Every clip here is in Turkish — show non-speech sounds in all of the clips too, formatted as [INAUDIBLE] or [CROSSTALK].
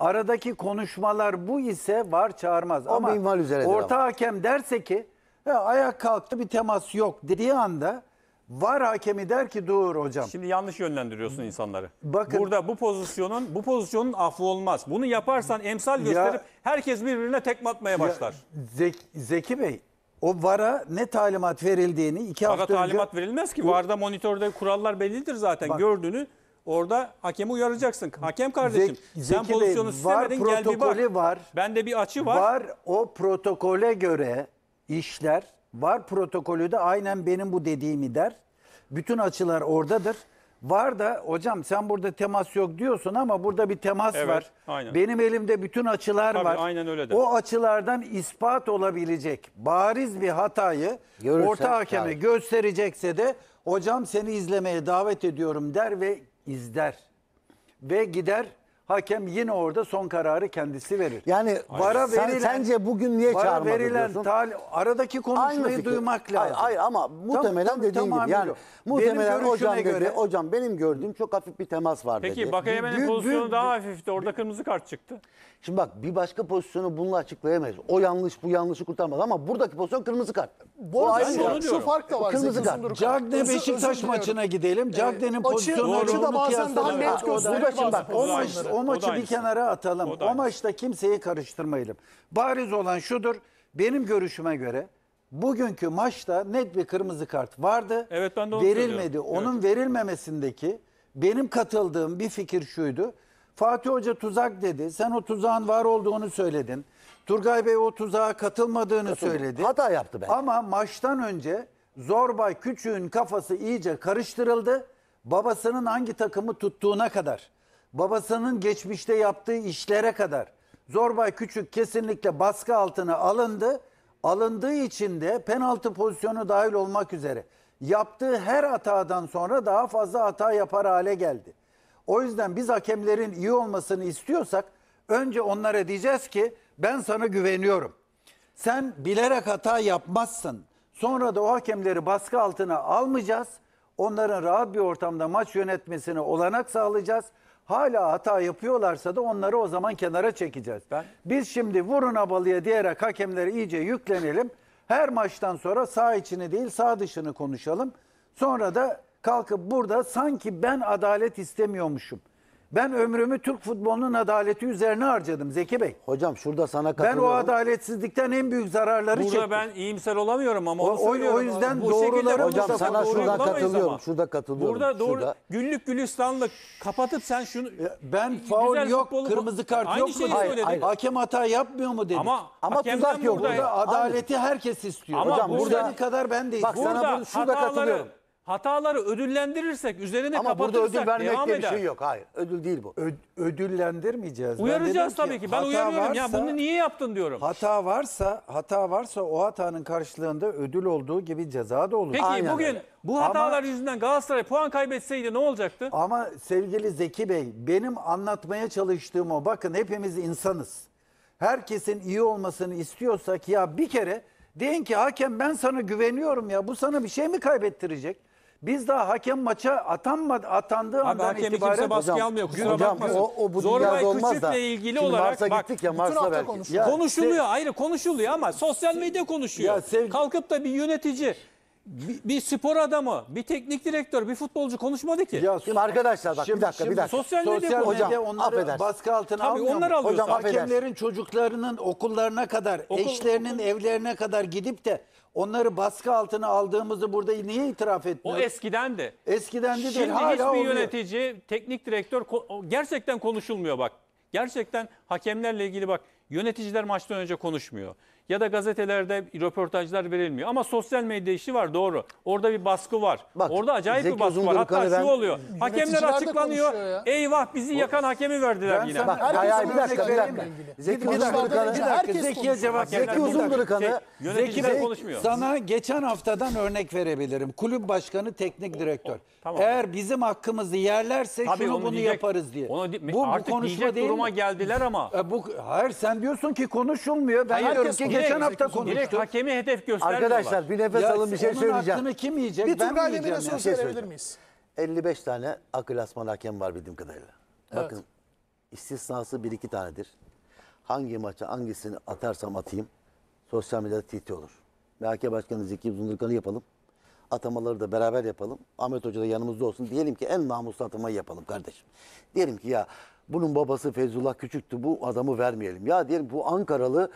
Aradaki konuşmalar bu ise var çağırmaz. O ama orta ama. hakem derse ki ayak kalktı bir temas yok dediği anda var hakemi der ki dur hocam. Şimdi yanlış yönlendiriyorsun insanları. Bakın, Burada bu pozisyonun bu pozisyonun affı olmaz. Bunu yaparsan emsal gösterip ya, herkes birbirine tekme atmaya başlar. Zek, Zeki Bey o VAR'a ne talimat verildiğini iki Vara hafta önce... talimat verilmez ki. VAR'da monitörde kurallar bellidir zaten. Bak, Gördüğünü Orada hakemi uyaracaksın. Hakem kardeşim Zek, sen Zeki pozisyonu Bey, var istemedin gel bir bak. protokolü var. Bende bir açı var. Var o protokole göre işler. Var protokolü de aynen benim bu dediğimi der. Bütün açılar oradadır. Var da hocam sen burada temas yok diyorsun ama burada bir temas Evet, var. aynen. Benim elimde bütün açılar Tabii, var. aynen öyle der. O açılardan ispat olabilecek bariz bir hatayı Görürse orta hakeme kar. gösterecekse de hocam seni izlemeye davet ediyorum der ve izler ve gider Hakem yine orada son kararı kendisi verir. Yani vara sen, verilen, sence bugün niye vara çağırmadı verilen tal, aradaki konuşmayı duymak lazım. Hayır, ama muhtemelen tam, dediğim gibi yani muhtemelen görüşüme hocam dedi, hocam benim gördüğüm çok hafif bir temas var dedi. Peki Dün- Bakayemen'in dün- pozisyonu daha hafifti. Orada kırmızı kart çıktı. Şimdi bak bir başka pozisyonu bununla açıklayamayız. O yanlış bu yanlışı kurtarmaz ama buradaki pozisyon kırmızı kart. Bu arada şu- şu, fark da var. Kırmızı kart. Sundurkan. Cagne Beşiktaş maçına gidelim. Cagne'nin Açı- pozisyonu açı da bazen daha net gösteriyor. Bu da- şimdi bak o, maç, o maçı bir kenara atalım. O, o maçta kimseyi karıştırmayalım. Bariz olan şudur. Benim görüşüme göre bugünkü maçta net bir kırmızı kart vardı. Evet ben de onu Verilmedi. Söylüyorum. Onun evet. verilmemesindeki benim katıldığım bir fikir şuydu. Fatih Hoca tuzak dedi. Sen o tuzağın var olduğunu söyledin. Turgay Bey o tuzağa katılmadığını Katıldı. söyledi. Hata yaptı ben. Ama maçtan önce Zorbay Küçüğün kafası iyice karıştırıldı. Babasının hangi takımı tuttuğuna kadar babasının geçmişte yaptığı işlere kadar Zorbay Küçük kesinlikle baskı altına alındı. Alındığı için de penaltı pozisyonu dahil olmak üzere yaptığı her hatadan sonra daha fazla hata yapar hale geldi. O yüzden biz hakemlerin iyi olmasını istiyorsak önce onlara diyeceğiz ki ben sana güveniyorum. Sen bilerek hata yapmazsın. Sonra da o hakemleri baskı altına almayacağız. Onların rahat bir ortamda maç yönetmesine olanak sağlayacağız hala hata yapıyorlarsa da onları o zaman kenara çekeceğiz. Ben... Biz şimdi vurun abalıya diyerek hakemleri iyice yüklenelim. Her maçtan sonra sağ içini değil sağ dışını konuşalım. Sonra da kalkıp burada sanki ben adalet istemiyormuşum. Ben ömrümü Türk futbolunun adaleti üzerine harcadım Zeki Bey. Hocam şurada sana Ben o adaletsizlikten en büyük zararları Burada çektim. ben iyimser olamıyorum ama O- onu o- o yüzden Bu doğruları Hocam sefer sana doğru şurada katılıyorum. ama. Şurada katılıyorum. Burada doğru şurada. güllük gülistanlık kapatıp sen şunu Ben faul yok, futbolu- kırmızı kart Aynı yok mu? şeyi dedim. Hakem hata yapmıyor mu dedim. Ama, Ama tuzak yok burada. burada. Adaleti herkes istiyor. Ama Hocam burada- burada kadar ben de Bak sana Burada şurada hataları katılıyorum hataları ödüllendirirsek üzerine Ama burada ödül vermek bir şey yok. Hayır. Ödül değil bu. Ö- ödüllendirmeyeceğiz. Uyaracağız dedim tabii ki. Ben hata uyarıyorum ya bunu niye yaptın diyorum. Hata varsa, hata varsa o hatanın karşılığında ödül olduğu gibi ceza da olur. Peki Aynen bugün öyle. bu Ama- hatalar yüzünden Galatasaray puan kaybetseydi ne olacaktı? Ama sevgili Zeki Bey, benim anlatmaya çalıştığım o. Bakın hepimiz insanız. Herkesin iyi olmasını istiyorsak ya bir kere deyin ki hakem ben sana güveniyorum ya. Bu sana bir şey mi kaybettirecek? Biz daha hakem maça atanma, atandığı Abi andan itibaren... kimse baskıya Hocam, almıyor kusura hocam, o- o bu dünyada olmaz da. ilgili Şimdi olarak Mars'a gittik ya Mars'a belki. konuştuk. Ya, konuşuluyor ayrı konuşuluyor ama sosyal medya konuşuyor. Ya sevgi- Kalkıp da bir yönetici bir, bir spor adamı, bir teknik direktör, bir futbolcu konuşmadı ki. Ya, şimdi arkadaşlar bak şimdi, bir dakika şimdi, bir dakika. Sosyal medya hocam, onları affedersin. baskı altına Tabii almıyor onlar mu? Hocam, Hakemlerin çocuklarının okullarına kadar, Okul, eşlerinin okul. evlerine kadar gidip de onları baskı altına aldığımızı burada niye itiraf etmiyoruz? O eskiden de. Eskiden de Şimdi hala hiçbir oluyor. yönetici, teknik direktör gerçekten konuşulmuyor bak. Gerçekten hakemlerle ilgili bak yöneticiler maçtan önce konuşmuyor ya da gazetelerde röportajlar verilmiyor. Ama sosyal medya işi var doğru. Orada bir baskı var. Bak, Orada acayip Zeki bir baskı var. Hatta ben... şu oluyor. Hakemler açıklanıyor. Ya. Eyvah bizi yakan hakemi verdiler ben yine. Bak, hayır, hayır, bir dakika bir dakika. Zeki Uzundırkan'ı Zeki'ye cevap şey, Zeki Uzundırkan'ı Zeki konuşmuyor. Sana geçen haftadan örnek verebilirim. Kulüp başkanı teknik direktör. Eğer bizim hakkımızı yerlerse Tabii şunu bunu yaparız diye. bu, konuşma değil duruma geldiler ama. E, bu, hayır sen diyorsun ki konuşulmuyor. Ben hayır, diyorum ki geçen hafta konuştuk. Direkt hakemi hedef göstermiyorlar. Arkadaşlar bir nefes alın bir şey söyleyeceğim. Onun hakkını kim yiyecek? Bir Turgay Demir'e söz verebilir miyiz? 55 tane akıl asmalı hakem var bildiğim kadarıyla. Bakın istisnası bir iki tanedir. Hangi maça hangisini atarsam atayım sosyal medyada titi olur. MHK Başkanı Zeki Zundurkan'ı yapalım. Atamaları da beraber yapalım. Ahmet Hoca da yanımızda olsun. Diyelim ki en namuslu atamayı yapalım kardeşim. Diyelim ki ya bunun babası Feyzullah Küçük'tü bu adamı vermeyelim. Ya diyelim bu Ankaralı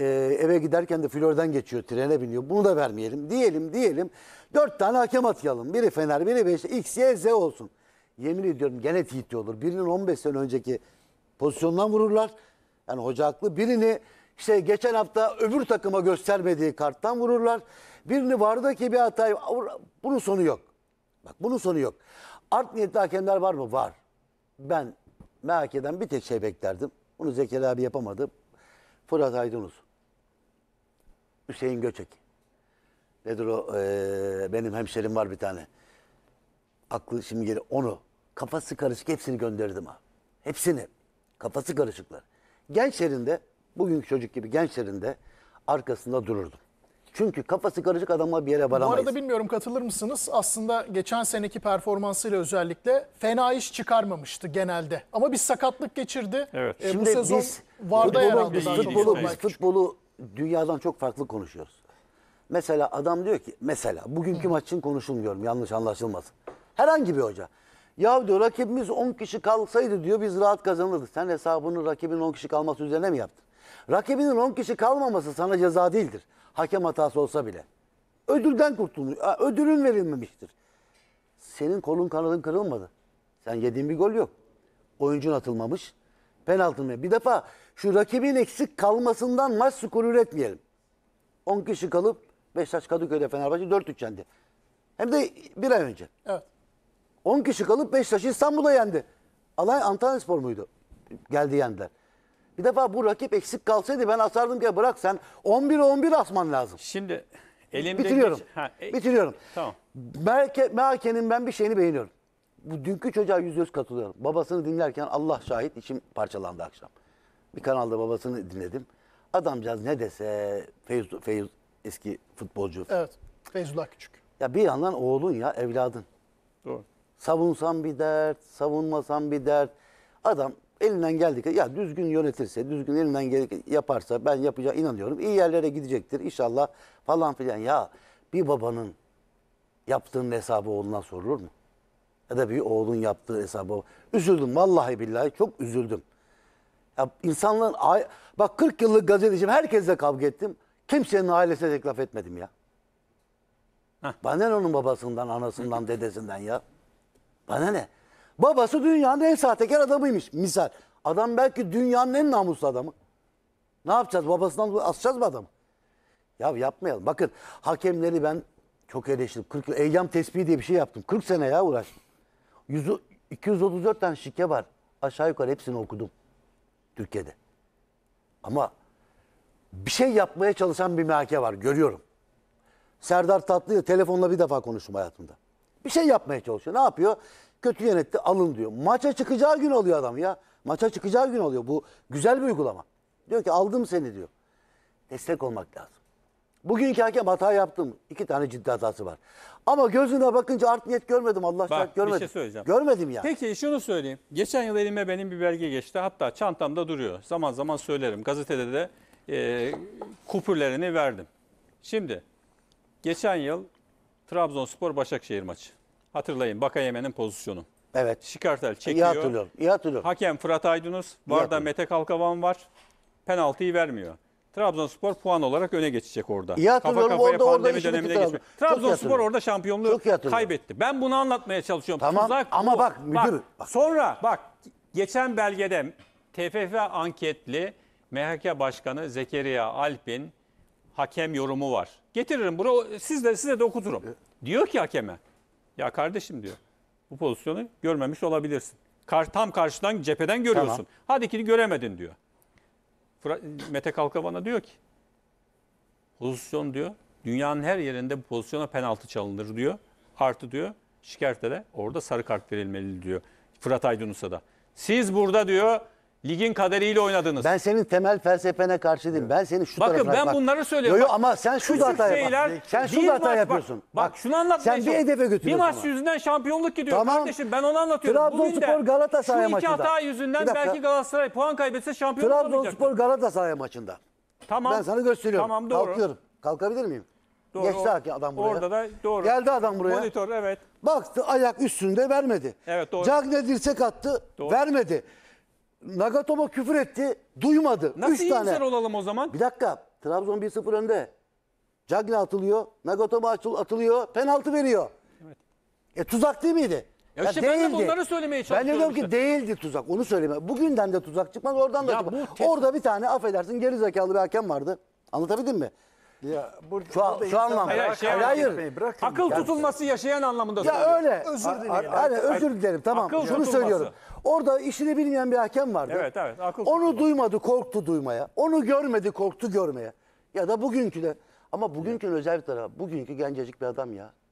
e, eve giderken de Flor'dan geçiyor, trene biniyor. Bunu da vermeyelim. Diyelim, diyelim. Dört tane hakem atayalım. Biri Fener, biri Beşiktaş. X, Y, Z olsun. Yemin ediyorum gene TT olur. Birinin 15 sene önceki pozisyondan vururlar. Yani hoca haklı. Birini işte geçen hafta öbür takıma göstermediği karttan vururlar. Birini vardaki bir hatayı bunun sonu yok. Bak bunun sonu yok. Art niyetli hakemler var mı? Var. Ben merak eden bir tek şey beklerdim. Bunu Zekeri abi yapamadı. Fırat Aydınus. Hüseyin Göçek. Nedir o? Ee, benim hemşerim var bir tane. Aklı şimdi geri onu. Kafası karışık hepsini gönderdim ha. Hepsini. Kafası karışıklar. Gençlerinde, bugünkü çocuk gibi gençlerinde arkasında dururdum. Çünkü kafası karışık adamla bir yere varamayız. Bu arada bilmiyorum katılır mısınız? Aslında geçen seneki performansıyla özellikle fena iş çıkarmamıştı genelde. Ama bir sakatlık geçirdi. Evet. Ee, Şimdi bu sezon biz, Varda yer futbolu, aldı. biz futbolu, biz futbolu dünyadan çok farklı konuşuyoruz. Mesela adam diyor ki mesela bugünkü maçın konuşulmuyorum yanlış anlaşılmasın. Herhangi bir hoca. Ya diyor rakibimiz 10 kişi kalsaydı diyor biz rahat kazanırdık. Sen hesabını rakibin 10 kişi kalması üzerine mi yaptın? Rakibinin 10 kişi kalmaması sana ceza değildir. Hakem hatası olsa bile. Ödülden kurtulmuş. Ödülün verilmemiştir. Senin kolun kanadın kırılmadı. Sen yediğin bir gol yok. Oyuncun atılmamış. Penaltı Bir defa şu rakibin eksik kalmasından maç skoru üretmeyelim. 10 kişi kalıp Beşiktaş Kadıköy'de Fenerbahçe 4-3 yendi. Hem de bir ay önce. Evet. 10 kişi kalıp Beşiktaş İstanbul'a yendi. Alay Antalya Spor muydu? Geldi yendiler. Bir defa bu rakip eksik kalsaydı ben asardım ki bırak sen 11-11 asman lazım. Şimdi elimde... Bitiriyorum. Geç... Ha, e... Bitiriyorum. Tamam. Merke, Merke'nin ben bir şeyini beğeniyorum bu dünkü çocuğa yüz yüz katılıyorum. Babasını dinlerken Allah şahit içim parçalandı akşam. Bir kanalda babasını dinledim. Adamcağız ne dese Feyz, Feyz eski futbolcu. Evet. Feyzullah Küçük. Ya bir yandan oğlun ya evladın. Doğru. Savunsan bir dert, savunmasan bir dert. Adam elinden geldikçe ya düzgün yönetirse, düzgün elinden geldikçe yaparsa ben yapacağı inanıyorum. İyi yerlere gidecektir inşallah falan filan. Ya bir babanın yaptığın hesabı oğluna sorulur mu? Ya bir oğlun yaptığı hesabı. Üzüldüm vallahi billahi çok üzüldüm. Ya insanların bak 40 yıllık gazeteciyim herkesle kavga ettim. Kimsenin ailesine tek laf etmedim ya. Bana ne onun babasından, anasından, [LAUGHS] dedesinden ya? Bana ne? Babası dünyanın en sahtekar adamıymış. Misal. Adam belki dünyanın en namuslu adamı. Ne yapacağız? Babasından asacağız mı adamı? Ya yapmayalım. Bakın hakemleri ben çok eleştirdim. 40 yıl, eylem tespihi diye bir şey yaptım. 40 sene ya uğraştım. 100, 234 tane şike var. Aşağı yukarı hepsini okudum Türkiye'de. Ama bir şey yapmaya çalışan bir MHK var görüyorum. Serdar Tatlı'yı telefonla bir defa konuştum hayatımda. Bir şey yapmaya çalışıyor. Ne yapıyor? Kötü yönetti alın diyor. Maça çıkacağı gün oluyor adam ya. Maça çıkacağı gün oluyor. Bu güzel bir uygulama. Diyor ki aldım seni diyor. Destek olmak lazım. Bugünkü hakem hata yaptım. İki tane ciddi hatası var. Ama gözüne bakınca art niyet görmedim Allah Bak, görmedim. bir şey söyleyeceğim. Görmedim ya. Peki şunu söyleyeyim. Geçen yıl elime benim bir belge geçti. Hatta çantamda duruyor. Zaman zaman söylerim. Gazetede de e, kupürlerini verdim. Şimdi geçen yıl Trabzonspor Başakşehir maçı. Hatırlayın Bakayeme'nin pozisyonu. Evet. Şikartel çekiyor. İyi hatırlıyorum. İyi hatırlıyorum. Hakem Fırat Aydınus. Varda Mete Kalkavan var. Penaltıyı vermiyor. Trabzonspor puan olarak öne geçecek orada. İyi hatırlıyorum Kafa orada orada pandemi işi şey dönemine Trabzon. Trabzonspor orada şampiyonluğu kaybetti. Ben bunu anlatmaya çalışıyorum. Tamam, ama bak müdür- bak. Sonra bak geçen belgede TFF anketli MHK Başkanı Zekeriya Alp'in hakem yorumu var. Getiririm bunu siz size de okuturum. Diyor ki hakeme ya kardeşim diyor bu pozisyonu görmemiş olabilirsin. Kar, tam karşıdan cepheden görüyorsun. Hadi ikini göremedin diyor. Mete bana diyor ki pozisyon diyor. Dünyanın her yerinde bu pozisyona penaltı çalınır diyor. Artı diyor şikerte de orada sarı kart verilmeli diyor. Fırat Aydınus'a da. Siz burada diyor Ligin kaderiyle oynadınız. Ben senin temel felsefene karşı değilim. Ben seni şu Bakın ben bak. bunları söylüyorum. Yok ama sen şu hata şeyler- yapıyorsun. Sen şu hata yapıyorsun. Bak, bak şunu anlatmaya sen bir çalışıyorum. hedefe Bir maç ama. yüzünden şampiyonluk gidiyor Tamam. kardeşim. Ben onu anlatıyorum. Trabzonspor Galatasaray maçında. şu iki maçında. hata yüzünden belki Galatasaray puan kaybetse şampiyon olamayacak. Trabzonspor Galatasaray maçında. Tamam. Ben sana gösteriyorum. Tamam doğru. Kalkıyorum. Kalkabilir miyim? Doğru. Geçti hakem adam buraya. Orada da doğru. Geldi adam buraya. Monitör evet. Baktı ayak üstünde vermedi. Evet, doğru. Cagne dirsek attı Doğru. vermedi. Nagatomo küfür etti. Duymadı. Nasıl Üç iyimser tane. olalım o zaman? Bir dakika. Trabzon 1-0 önde. Cagney atılıyor. Nagatomo atılıyor. Penaltı veriyor. Evet. E tuzak değil miydi? Ya işte ben de bunları söylemeye çalışıyorum. Ben de diyorum ki değildi tuzak. Onu söyleme. Bugünden de tuzak çıkmaz. Oradan da Ya çıkmaz. bu Orada bir tane affedersin geri zekalı bir hakem vardı. Anlatabildim mi? Ya burada, şu, burada şu anlamda. Hayır, şey hayır. Bırakın, akıl yani. tutulması yaşayan anlamında söylüyorum. Ya öyle. Özür dilerim. Yani. özür dilerim tamam. Akıl Şunu tutulması. söylüyorum. Orada işini bilmeyen bir hakem vardı. Evet evet. Akıl Onu tutulması. duymadı korktu duymaya. Onu görmedi korktu görmeye. Ya da bugünkü de. Ama bugünkü evet. özellikle bugünkü gencecik bir adam ya.